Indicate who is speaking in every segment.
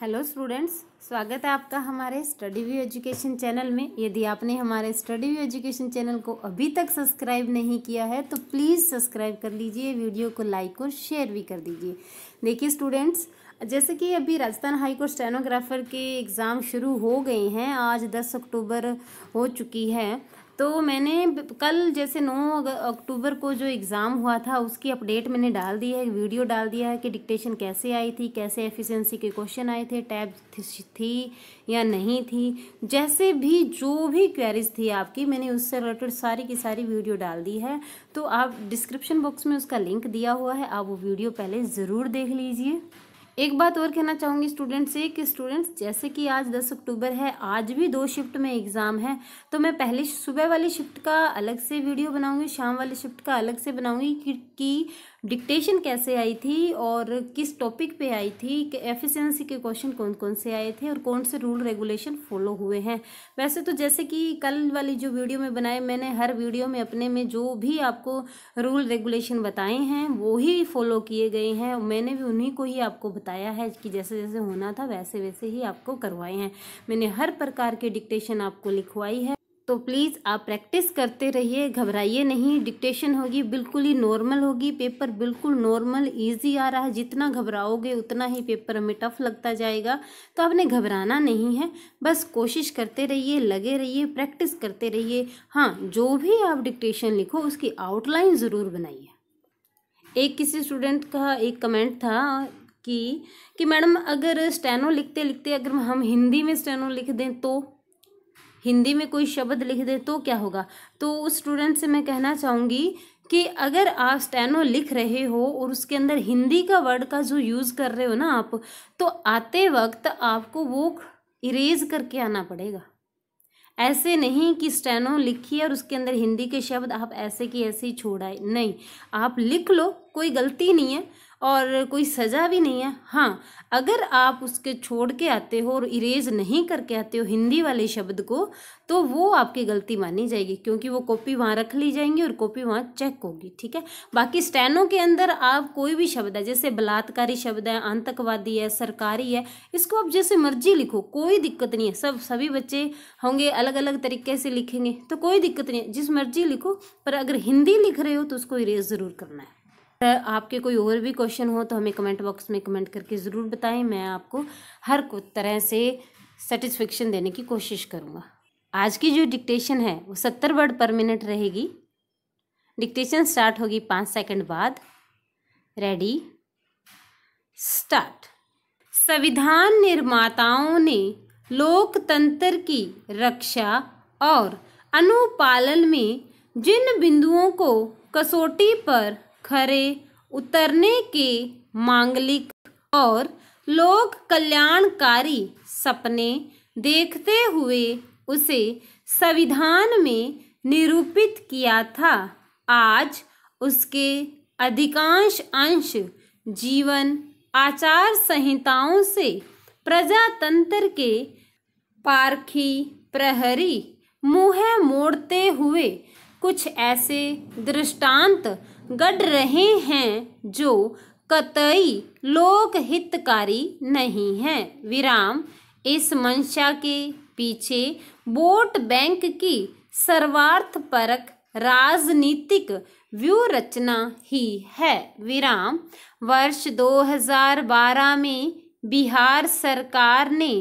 Speaker 1: hello students स्वागत है आपका हमारे स्टडी व्यू एजुकेशन चैनल में यदि आपने हमारे स्टडी व्यू एजुकेशन चैनल को अभी तक सब्सक्राइब नहीं किया है तो प्लीज़ सब्सक्राइब कर लीजिए वीडियो को लाइक और शेयर भी कर दीजिए देखिए स्टूडेंट्स जैसे कि अभी राजस्थान हाई कोर्ट स्टेनोग्राफर के एग्ज़ाम शुरू हो गए हैं आज दस अक्टूबर हो चुकी है तो मैंने कल जैसे 9 अक्टूबर को जो एग्ज़ाम हुआ था उसकी अपडेट मैंने डाल दी है वीडियो डाल दिया है कि डिक्टेशन कैसे आई थी कैसे एफिशिएंसी के क्वेश्चन आए थे टैब थी या नहीं थी जैसे भी जो भी क्वेरीज थी आपकी मैंने उससे रिलेटेड सारी की सारी वीडियो डाल दी है तो आप डिस्क्रिप्शन बॉक्स में उसका लिंक दिया हुआ है आप वो वीडियो पहले ज़रूर देख लीजिए एक बात और कहना चाहूँगी स्टूडेंट से कि स्टूडेंट्स जैसे कि आज 10 अक्टूबर है आज भी दो शिफ्ट में एग्ज़ाम है तो मैं पहले सुबह वाली शिफ्ट का अलग से वीडियो बनाऊँगी शाम वाली शिफ्ट का अलग से बनाऊँगी कि, डिक्टेशन कैसे आई थी और किस टॉपिक पे आई थी कि एफिशिएंसी के क्वेश्चन कौन कौन से आए थे और कौन से रूल रेगुलेशन फॉलो हुए हैं वैसे तो जैसे कि कल वाली जो वीडियो में बनाए मैंने हर वीडियो में अपने में जो भी आपको रूल रेगुलेशन बताए हैं वो ही फॉलो किए गए हैं मैंने भी उन्हीं को ही आपको बता बताया है कि जैसे जैसे होना था वैसे वैसे ही आपको करवाए हैं मैंने हर प्रकार के डिक्टेशन आपको लिखवाई है तो प्लीज़ आप प्रैक्टिस करते रहिए घबराइए नहीं डिक्टेशन होगी बिल्कुल ही नॉर्मल होगी पेपर बिल्कुल नॉर्मल इजी आ रहा है जितना घबराओगे उतना ही पेपर में टफ लगता जाएगा तो आपने घबराना नहीं है बस कोशिश करते रहिए लगे रहिए प्रैक्टिस करते रहिए हाँ जो भी आप डिक्टेशन लिखो उसकी आउटलाइन ज़रूर बनाइए एक किसी स्टूडेंट का एक कमेंट था कि कि मैडम अगर स्टेनो लिखते लिखते अगर हम हिंदी में स्टेनो लिख दें तो हिंदी में कोई शब्द लिख दें तो क्या होगा तो उस स्टूडेंट से मैं कहना चाहूँगी कि अगर आप स्टेनो लिख रहे हो और उसके अंदर हिंदी का वर्ड का जो यूज़ कर रहे हो ना आप तो आते वक्त आपको वो इरेज करके आना पड़ेगा ऐसे नहीं कि स्टेनो लिखिए और उसके अंदर हिंदी के शब्द आप ऐसे की ऐसे ही आए नहीं आप लिख लो कोई गलती नहीं है और कोई सज़ा भी नहीं है हाँ अगर आप उसके छोड़ के आते हो और इरेज नहीं करके आते हो हिंदी वाले शब्द को तो वो आपकी गलती मानी जाएगी क्योंकि वो कॉपी वहाँ रख ली जाएंगी और कॉपी वहाँ चेक होगी ठीक है बाकी स्टैनों के अंदर आप कोई भी शब्द है जैसे बलात्कारी शब्द है आतंकवादी है सरकारी है इसको आप जैसे मर्जी लिखो कोई दिक्कत नहीं है सब सभी बच्चे होंगे अलग अलग तरीके से लिखेंगे तो कोई दिक्कत नहीं है जिस मर्जी लिखो पर अगर हिंदी लिख रहे हो तो उसको इरेज ज़रूर करना है आपके कोई और भी क्वेश्चन हो तो हमें कमेंट बॉक्स में कमेंट करके ज़रूर बताएं मैं आपको हर तरह से सेटिस्फेक्शन देने की कोशिश करूँगा आज की जो डिक्टेशन है वो सत्तर वर्ड पर मिनट रहेगी डिक्टेशन स्टार्ट होगी पाँच सेकंड बाद रेडी स्टार्ट संविधान निर्माताओं ने लोकतंत्र की रक्षा और अनुपालन में जिन बिंदुओं को कसौटी पर खरे उतरने के मांगलिक और लोक कल्याणकारी सपने देखते हुए उसे संविधान में निरूपित किया था आज उसके अधिकांश अंश जीवन आचार संहिताओं से प्रजातंत्र के पारखी प्रहरी मुँह मोड़ते हुए कुछ ऐसे दृष्टांत गढ़ रहे हैं जो कतई लोक हितकारी नहीं हैं विराम इस मंशा के पीछे वोट बैंक की सर्वार्थ परक राजनीतिक व्यू रचना ही है विराम वर्ष 2012 में बिहार सरकार ने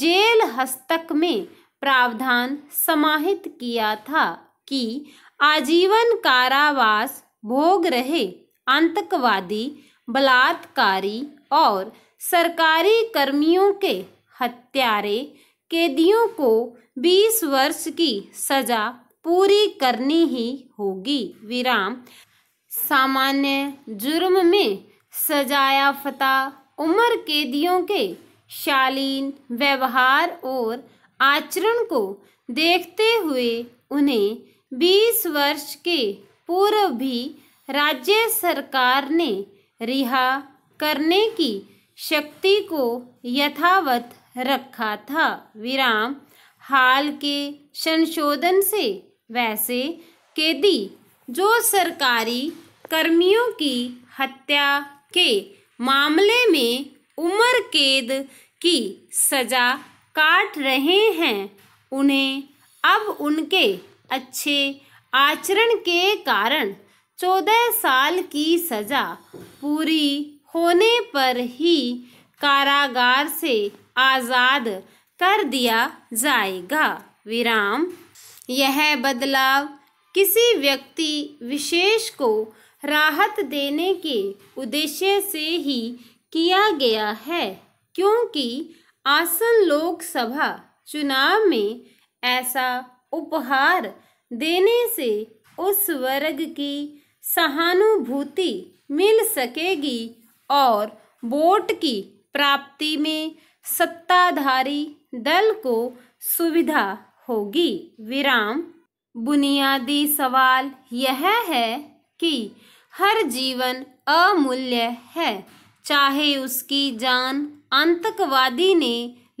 Speaker 1: जेल हस्तक में प्रावधान समाहित किया था कि आजीवन कारावास भोग रहे आतंकवादी बलात्कारी और सरकारी कर्मियों के हत्यारे कैदियों को 20 वर्ष की सजा पूरी करनी ही होगी विराम सामान्य जुर्म में सजाया फता उम्र कैदियों के शालीन व्यवहार और आचरण को देखते हुए उन्हें 20 वर्ष के पूर्व भी राज्य सरकार ने रिहा करने की शक्ति को यथावत रखा था विराम हाल के संशोधन से वैसे कैदी जो सरकारी कर्मियों की हत्या के मामले में उम्र कैद की सजा काट रहे हैं उन्हें अब उनके अच्छे आचरण के कारण चौदह साल की सजा पूरी होने पर ही कारागार से आज़ाद कर दिया जाएगा विराम यह बदलाव किसी व्यक्ति विशेष को राहत देने के उद्देश्य से ही किया गया है क्योंकि आसन लोकसभा चुनाव में ऐसा उपहार देने से उस वर्ग की सहानुभूति मिल सकेगी और वोट की प्राप्ति में सत्ताधारी दल को सुविधा होगी विराम बुनियादी सवाल यह है कि हर जीवन अमूल्य है चाहे उसकी जान आतंकवादी ने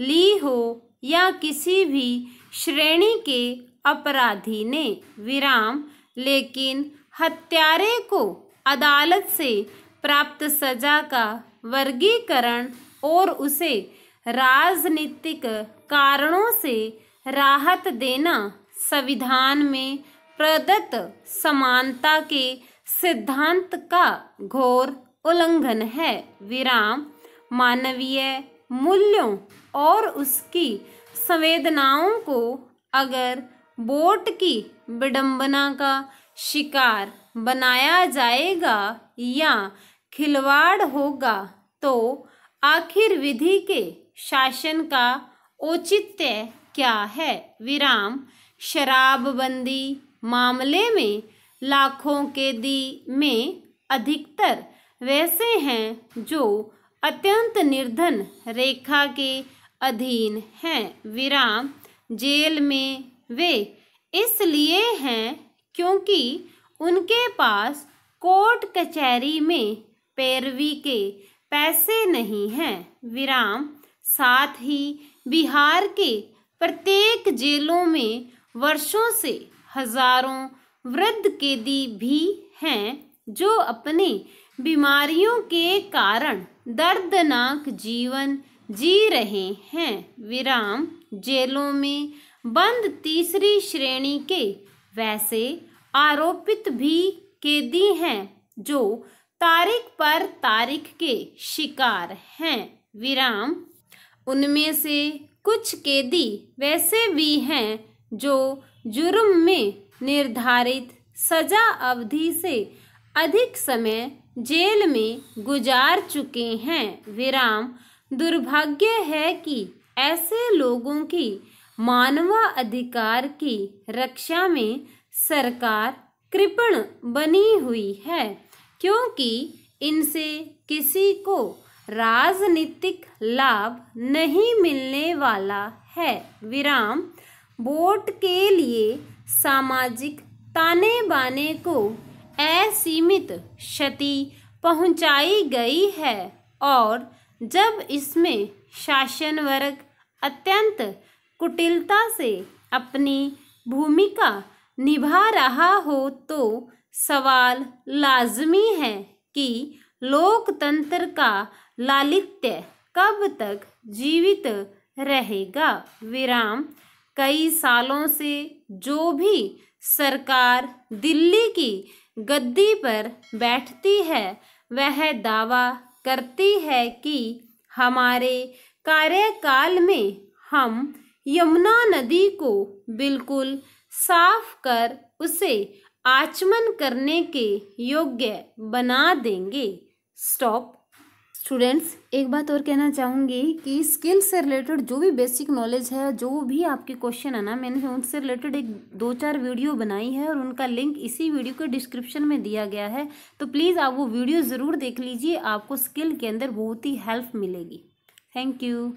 Speaker 1: ली हो या किसी भी श्रेणी के अपराधी ने विराम लेकिन हत्यारे को अदालत से प्राप्त सजा का वर्गीकरण और उसे राजनीतिक कारणों से राहत देना संविधान में प्रदत्त समानता के सिद्धांत का घोर उल्लंघन है विराम मानवीय मूल्यों और उसकी संवेदनाओं को अगर बोट की विडंबना का शिकार बनाया जाएगा या खिलवाड़ होगा तो आखिर विधि के शासन का औचित्य क्या है विराम शराबबंदी मामले में लाखों के दी में अधिकतर वैसे हैं जो अत्यंत निर्धन रेखा के अधीन हैं विराम जेल में वे इसलिए हैं क्योंकि उनके पास कोर्ट कचहरी में पैरवी के पैसे नहीं हैं विराम साथ ही बिहार के प्रत्येक जेलों में वर्षों से हजारों वृद्ध कैदी भी हैं जो अपने बीमारियों के कारण दर्दनाक जीवन जी रहे हैं विराम जेलों में बंद तीसरी श्रेणी के वैसे आरोपित भी कैदी हैं जो तारीख पर तारीख के शिकार हैं विराम उनमें से कुछ कैदी वैसे भी हैं जो जुर्म में निर्धारित सजा अवधि से अधिक समय जेल में गुजार चुके हैं विराम दुर्भाग्य है कि ऐसे लोगों की मानवाधिकार की रक्षा में सरकार कृपण बनी हुई है क्योंकि इनसे किसी को राजनीतिक लाभ नहीं मिलने वाला है विराम वोट के लिए सामाजिक ताने बाने को असीमित क्षति पहुंचाई गई है और जब इसमें शासन वर्ग अत्यंत कुटिलता से अपनी भूमिका निभा रहा हो तो सवाल लाजमी है कि लोकतंत्र का लालित्य कब तक जीवित रहेगा विराम कई सालों से जो भी सरकार दिल्ली की गद्दी पर बैठती है वह दावा करती है कि हमारे कार्यकाल में हम यमुना नदी को बिल्कुल साफ कर उसे आचमन करने के योग्य बना देंगे स्टॉप स्टूडेंट्स एक बात और कहना चाहूँगी कि स्किल से रिलेटेड जो भी बेसिक नॉलेज है जो भी आपके क्वेश्चन है ना मैंने उनसे रिलेटेड एक दो चार वीडियो बनाई है और उनका लिंक इसी वीडियो के डिस्क्रिप्शन में दिया गया है तो प्लीज़ आप वो वीडियो ज़रूर देख लीजिए आपको स्किल के अंदर बहुत ही हेल्प मिलेगी थैंक यू